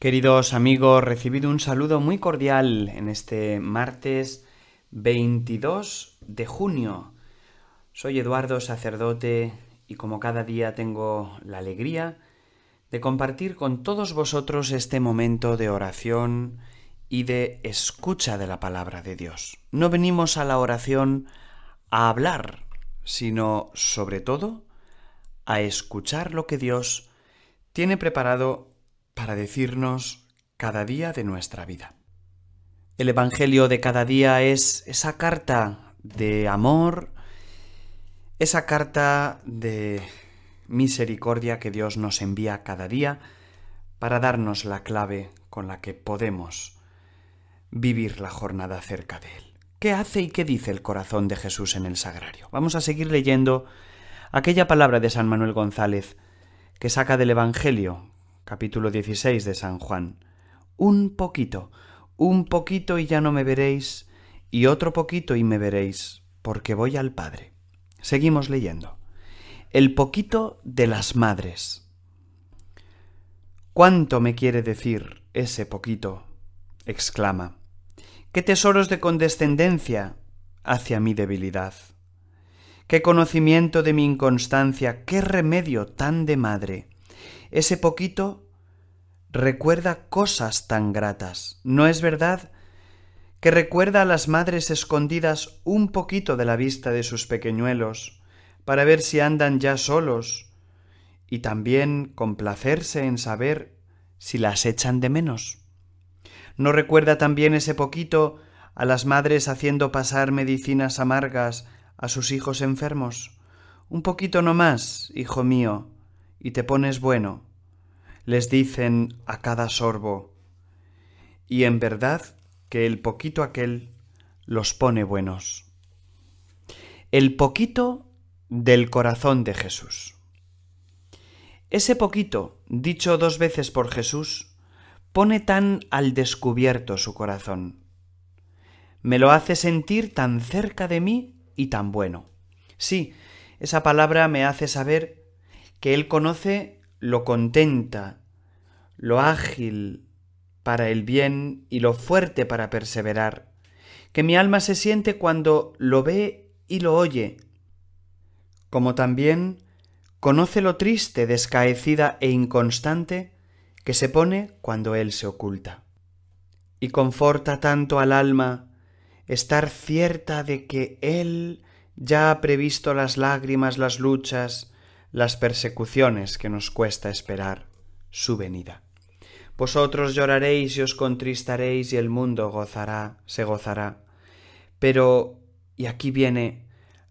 Queridos amigos, recibido un saludo muy cordial en este martes 22 de junio. Soy Eduardo, sacerdote, y como cada día tengo la alegría de compartir con todos vosotros este momento de oración y de escucha de la palabra de Dios. No venimos a la oración a hablar, sino sobre todo a escuchar lo que Dios tiene preparado para decirnos cada día de nuestra vida. El Evangelio de cada día es esa carta de amor, esa carta de misericordia que Dios nos envía cada día para darnos la clave con la que podemos vivir la jornada cerca de Él. ¿Qué hace y qué dice el corazón de Jesús en el sagrario? Vamos a seguir leyendo aquella palabra de San Manuel González que saca del Evangelio capítulo 16 de San Juan. Un poquito, un poquito y ya no me veréis, y otro poquito y me veréis, porque voy al Padre. Seguimos leyendo. El poquito de las madres. ¿Cuánto me quiere decir ese poquito? exclama. ¿Qué tesoros de condescendencia hacia mi debilidad? ¿Qué conocimiento de mi inconstancia? ¿Qué remedio tan de madre? Ese poquito recuerda cosas tan gratas. ¿No es verdad que recuerda a las madres escondidas un poquito de la vista de sus pequeñuelos para ver si andan ya solos y también complacerse en saber si las echan de menos? ¿No recuerda también ese poquito a las madres haciendo pasar medicinas amargas a sus hijos enfermos? Un poquito no más, hijo mío, y te pones bueno, les dicen a cada sorbo, y en verdad que el poquito aquel los pone buenos. El poquito del corazón de Jesús. Ese poquito, dicho dos veces por Jesús, pone tan al descubierto su corazón. Me lo hace sentir tan cerca de mí y tan bueno. Sí, esa palabra me hace saber que él conoce lo contenta, lo ágil para el bien y lo fuerte para perseverar, que mi alma se siente cuando lo ve y lo oye, como también conoce lo triste, descaecida e inconstante que se pone cuando él se oculta. Y conforta tanto al alma estar cierta de que él ya ha previsto las lágrimas, las luchas, las persecuciones que nos cuesta esperar su venida. Vosotros lloraréis y os contristaréis y el mundo gozará, se gozará. Pero, y aquí viene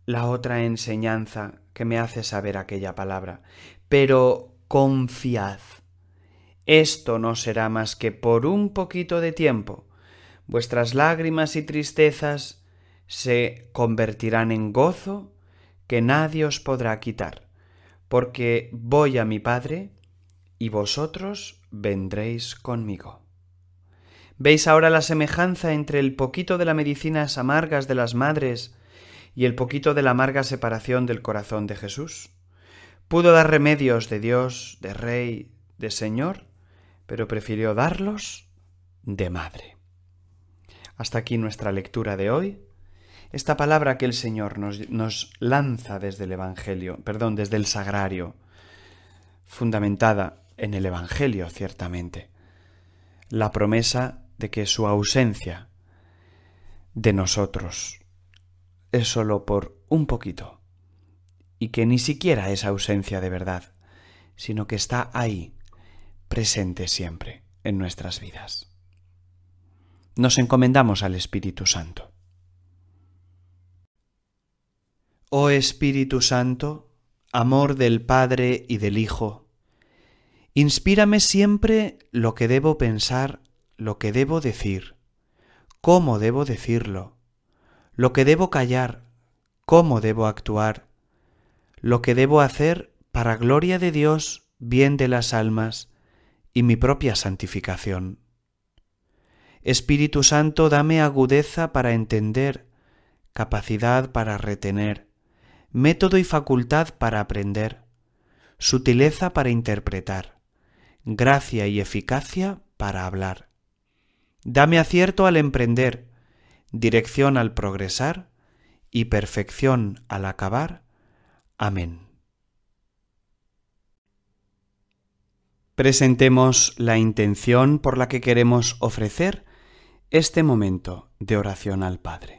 la otra enseñanza que me hace saber aquella palabra, pero confiad. Esto no será más que por un poquito de tiempo. Vuestras lágrimas y tristezas se convertirán en gozo que nadie os podrá quitar porque voy a mi Padre y vosotros vendréis conmigo. ¿Veis ahora la semejanza entre el poquito de las medicinas amargas de las madres y el poquito de la amarga separación del corazón de Jesús? Pudo dar remedios de Dios, de Rey, de Señor, pero prefirió darlos de madre. Hasta aquí nuestra lectura de hoy esta palabra que el Señor nos, lanza desde el Evangelio, perdón, desde el Sagrario, fundamentada en el Evangelio, ciertamente, la promesa de que su ausencia de nosotros es sólo por un poquito, y que ni siquiera es ausencia de verdad, sino que está ahí, presente siempre en nuestras vidas. Nos encomendamos al Espíritu Santo. Oh Espíritu Santo, amor del Padre y del Hijo, inspírame siempre lo que debo pensar, lo que debo decir, cómo debo decirlo, lo que debo callar, cómo debo actuar, lo que debo hacer para gloria de Dios, bien de las almas y mi propia santificación. Espíritu Santo, dame agudeza para entender, capacidad para retener, método y facultad para aprender, sutileza para interpretar, gracia y eficacia para hablar. Dame acierto al emprender, dirección al progresar y perfección al acabar. Amén. Presentemos la intención por la que queremos ofrecer este momento de oración al Padre.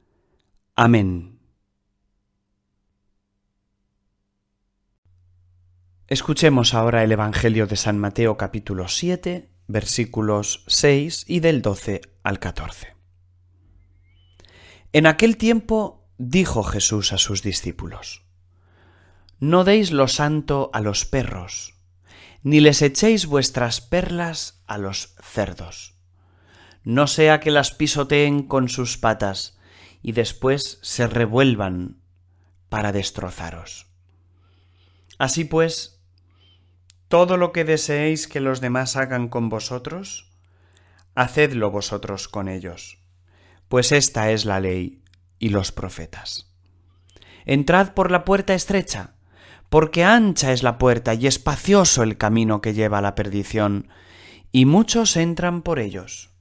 Amén. Escuchemos ahora el Evangelio de San Mateo capítulo 7, versículos 6 y del 12 al 14. En aquel tiempo dijo Jesús a sus discípulos, No deis lo santo a los perros, ni les echéis vuestras perlas a los cerdos, no sea que las pisoteen con sus patas, y después se revuelvan para destrozaros. Así pues, todo lo que deseéis que los demás hagan con vosotros, hacedlo vosotros con ellos, pues esta es la ley y los profetas. Entrad por la puerta estrecha, porque ancha es la puerta y espacioso el camino que lleva a la perdición, y muchos entran por ellos.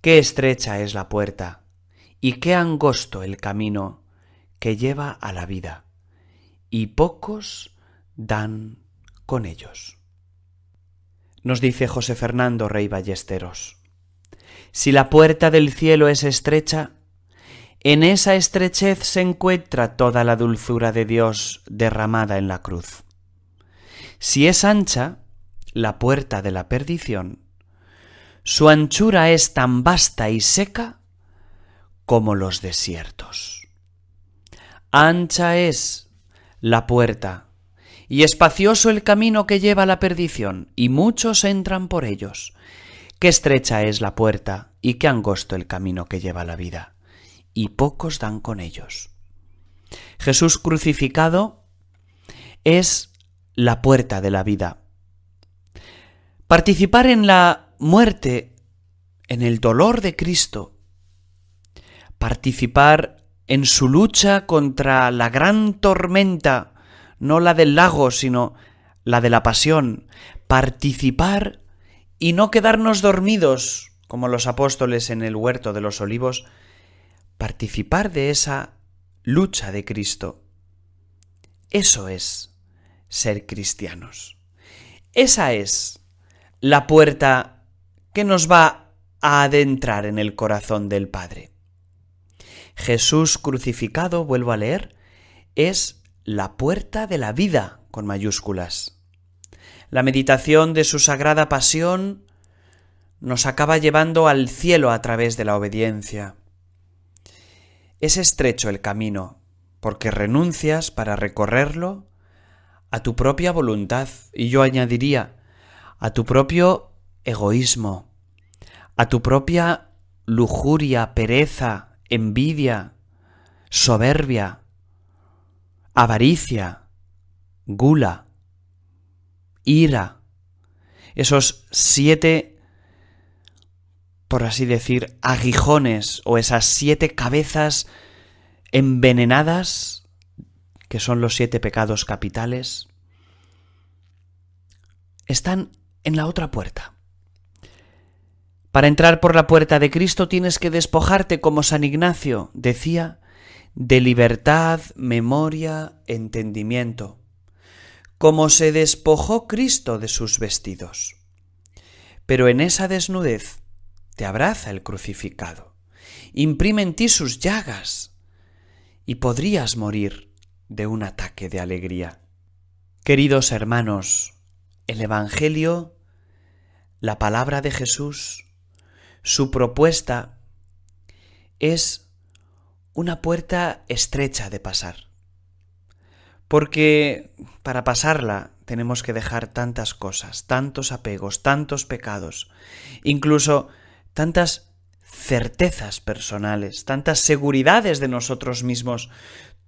Qué estrecha es la puerta y qué angosto el camino que lleva a la vida, y pocos dan con ellos. Nos dice José Fernando Rey Ballesteros. Si la puerta del cielo es estrecha, en esa estrechez se encuentra toda la dulzura de Dios derramada en la cruz. Si es ancha, la puerta de la perdición, su anchura es tan vasta y seca como los desiertos. Ancha es la puerta y espacioso el camino que lleva a la perdición, y muchos entran por ellos. Qué estrecha es la puerta y qué angosto el camino que lleva a la vida, y pocos dan con ellos. Jesús crucificado es la puerta de la vida. Participar en la muerte, en el dolor de Cristo, participar en su lucha contra la gran tormenta, no la del lago, sino la de la pasión, participar y no quedarnos dormidos, como los apóstoles en el huerto de los olivos, participar de esa lucha de Cristo. Eso es ser cristianos. Esa es la puerta que nos va a adentrar en el corazón del Padre. Jesús crucificado, vuelvo a leer, es la puerta de la vida con mayúsculas. La meditación de su sagrada pasión nos acaba llevando al cielo a través de la obediencia. Es estrecho el camino, porque renuncias para recorrerlo a tu propia voluntad, y yo añadiría, a tu propio egoísmo, a tu propia lujuria, pereza, envidia, soberbia, avaricia, gula, ira. Esos siete, por así decir, aguijones o esas siete cabezas envenenadas, que son los siete pecados capitales, están en la otra puerta. Para entrar por la puerta de Cristo tienes que despojarte, como San Ignacio decía, de libertad, memoria, entendimiento, como se despojó Cristo de sus vestidos. Pero en esa desnudez te abraza el crucificado, imprime en ti sus llagas, y podrías morir de un ataque de alegría. Queridos hermanos, el Evangelio, la palabra de Jesús, su propuesta es una puerta estrecha de pasar. Porque para pasarla tenemos que dejar tantas cosas, tantos apegos, tantos pecados, incluso tantas certezas personales, tantas seguridades de nosotros mismos.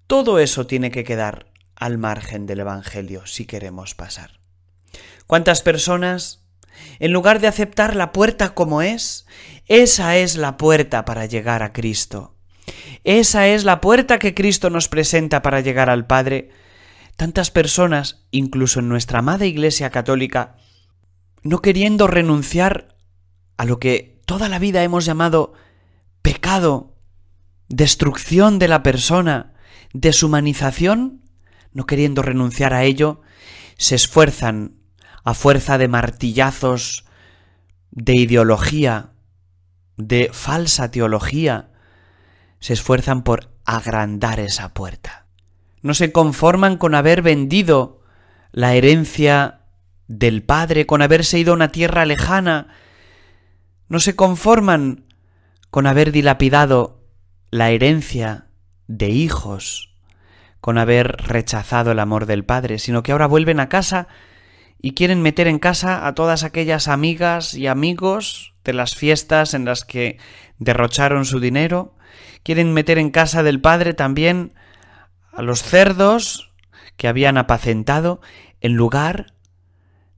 Todo eso tiene que quedar al margen del Evangelio si queremos pasar. ¿Cuántas personas en lugar de aceptar la puerta como es, esa es la puerta para llegar a Cristo. Esa es la puerta que Cristo nos presenta para llegar al Padre. Tantas personas, incluso en nuestra amada Iglesia Católica, no queriendo renunciar a lo que toda la vida hemos llamado pecado, destrucción de la persona, deshumanización, no queriendo renunciar a ello, se esfuerzan a fuerza de martillazos de ideología, de falsa teología, se esfuerzan por agrandar esa puerta. No se conforman con haber vendido la herencia del Padre, con haberse ido a una tierra lejana. No se conforman con haber dilapidado la herencia de hijos, con haber rechazado el amor del Padre, sino que ahora vuelven a casa y quieren meter en casa a todas aquellas amigas y amigos de las fiestas en las que derrocharon su dinero, quieren meter en casa del padre también a los cerdos que habían apacentado, en lugar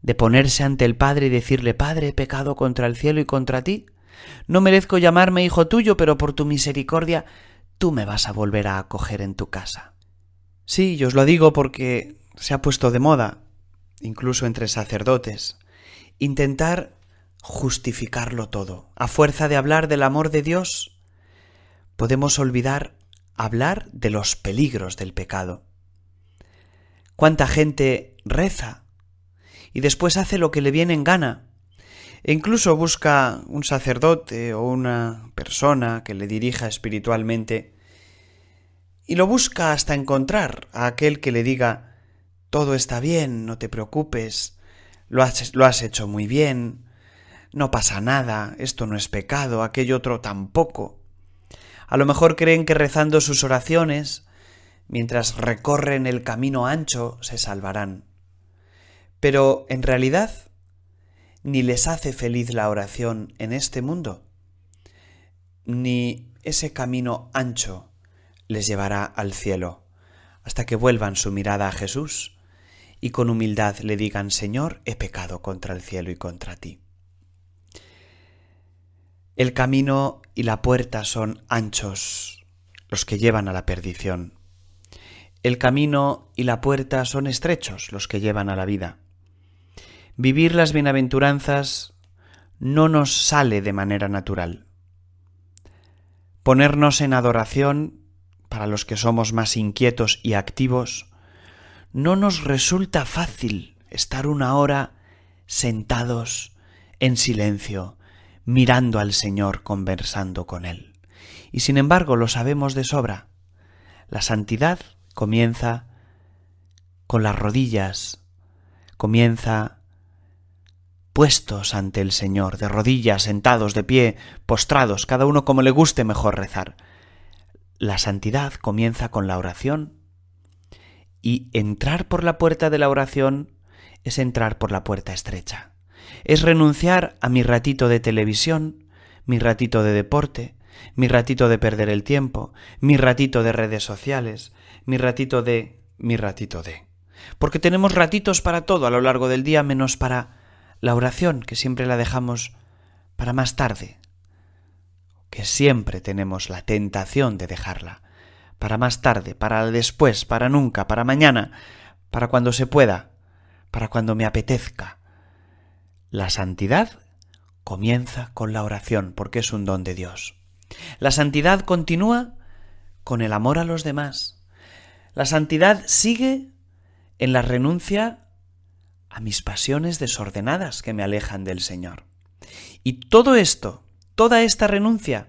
de ponerse ante el padre y decirle, Padre, he pecado contra el cielo y contra ti, no merezco llamarme hijo tuyo, pero por tu misericordia tú me vas a volver a acoger en tu casa. Sí, yo os lo digo porque se ha puesto de moda incluso entre sacerdotes, intentar justificarlo todo. A fuerza de hablar del amor de Dios, podemos olvidar hablar de los peligros del pecado. ¿Cuánta gente reza y después hace lo que le viene en gana? E incluso busca un sacerdote o una persona que le dirija espiritualmente y lo busca hasta encontrar a aquel que le diga todo está bien, no te preocupes, lo has, hecho muy bien, no pasa nada, esto no es pecado, aquello otro tampoco. A lo mejor creen que rezando sus oraciones, mientras recorren el camino ancho, se salvarán. Pero en realidad, ni les hace feliz la oración en este mundo, ni ese camino ancho les llevará al cielo, hasta que vuelvan su mirada a Jesús y con humildad le digan, Señor, he pecado contra el cielo y contra ti. El camino y la puerta son anchos, los que llevan a la perdición. El camino y la puerta son estrechos, los que llevan a la vida. Vivir las bienaventuranzas no nos sale de manera natural. Ponernos en adoración, para los que somos más inquietos y activos, no nos resulta fácil estar una hora sentados en silencio, mirando al Señor, conversando con Él. Y sin embargo lo sabemos de sobra. La santidad comienza con las rodillas, comienza puestos ante el Señor, de rodillas, sentados, de pie, postrados, cada uno como le guste mejor rezar. La santidad comienza con la oración y entrar por la puerta de la oración es entrar por la puerta estrecha. Es renunciar a mi ratito de televisión, mi ratito de deporte, mi ratito de perder el tiempo, mi ratito de redes sociales, mi ratito de, mi ratito de. Porque tenemos ratitos para todo a lo largo del día menos para la oración, que siempre la dejamos para más tarde, que siempre tenemos la tentación de dejarla para más tarde, para después, para nunca, para mañana, para cuando se pueda, para cuando me apetezca. La santidad comienza con la oración, porque es un don de Dios. La santidad continúa con el amor a los demás. La santidad sigue en la renuncia a mis pasiones desordenadas que me alejan del Señor. Y todo esto, toda esta renuncia,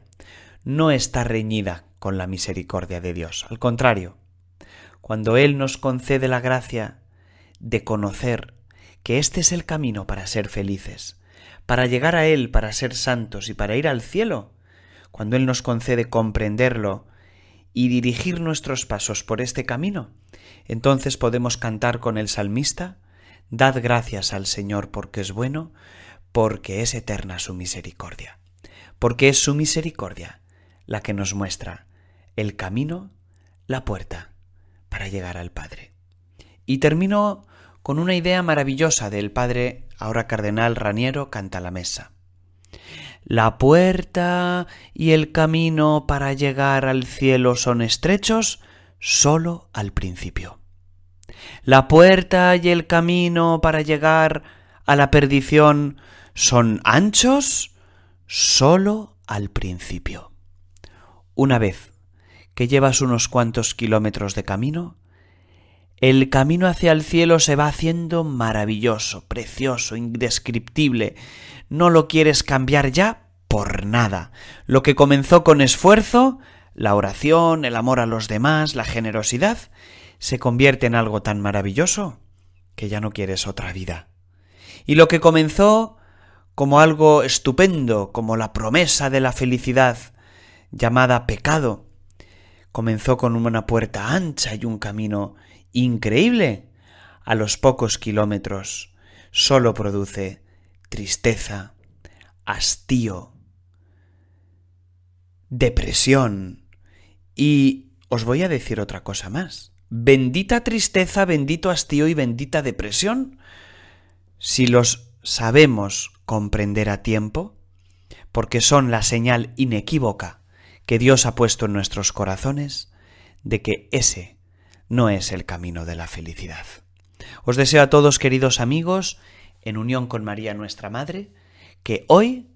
no está reñida con la misericordia de Dios. Al contrario, cuando Él nos concede la gracia de conocer que este es el camino para ser felices, para llegar a Él, para ser santos y para ir al cielo, cuando Él nos concede comprenderlo y dirigir nuestros pasos por este camino, entonces podemos cantar con el salmista, Dad gracias al Señor porque es bueno, porque es eterna su misericordia, porque es su misericordia la que nos muestra el camino, la puerta para llegar al Padre. Y termino con una idea maravillosa del padre, ahora cardenal Raniero, canta la mesa. La puerta y el camino para llegar al cielo son estrechos solo al principio. La puerta y el camino para llegar a la perdición son anchos solo al principio. Una vez que llevas unos cuantos kilómetros de camino, el camino hacia el cielo se va haciendo maravilloso, precioso, indescriptible. No lo quieres cambiar ya por nada. Lo que comenzó con esfuerzo, la oración, el amor a los demás, la generosidad, se convierte en algo tan maravilloso que ya no quieres otra vida. Y lo que comenzó como algo estupendo, como la promesa de la felicidad, llamada pecado, Comenzó con una puerta ancha y un camino increíble. A los pocos kilómetros solo produce tristeza, hastío, depresión y os voy a decir otra cosa más. Bendita tristeza, bendito hastío y bendita depresión, si los sabemos comprender a tiempo, porque son la señal inequívoca que Dios ha puesto en nuestros corazones de que ese no es el camino de la felicidad. Os deseo a todos, queridos amigos, en unión con María nuestra Madre, que hoy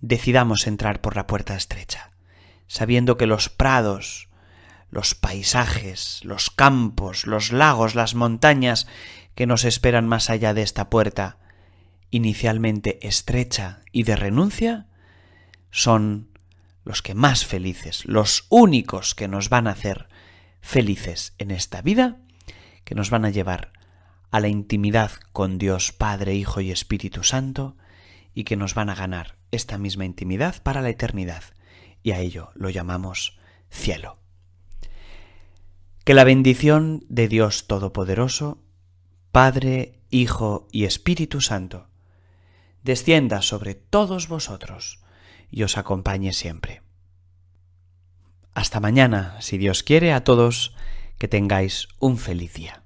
decidamos entrar por la puerta estrecha, sabiendo que los prados, los paisajes, los campos, los lagos, las montañas que nos esperan más allá de esta puerta, inicialmente estrecha y de renuncia, son los que más felices, los únicos que nos van a hacer felices en esta vida, que nos van a llevar a la intimidad con Dios Padre, Hijo y Espíritu Santo, y que nos van a ganar esta misma intimidad para la eternidad, y a ello lo llamamos cielo. Que la bendición de Dios Todopoderoso, Padre, Hijo y Espíritu Santo, descienda sobre todos vosotros, y os acompañe siempre. Hasta mañana, si Dios quiere, a todos que tengáis un feliz día.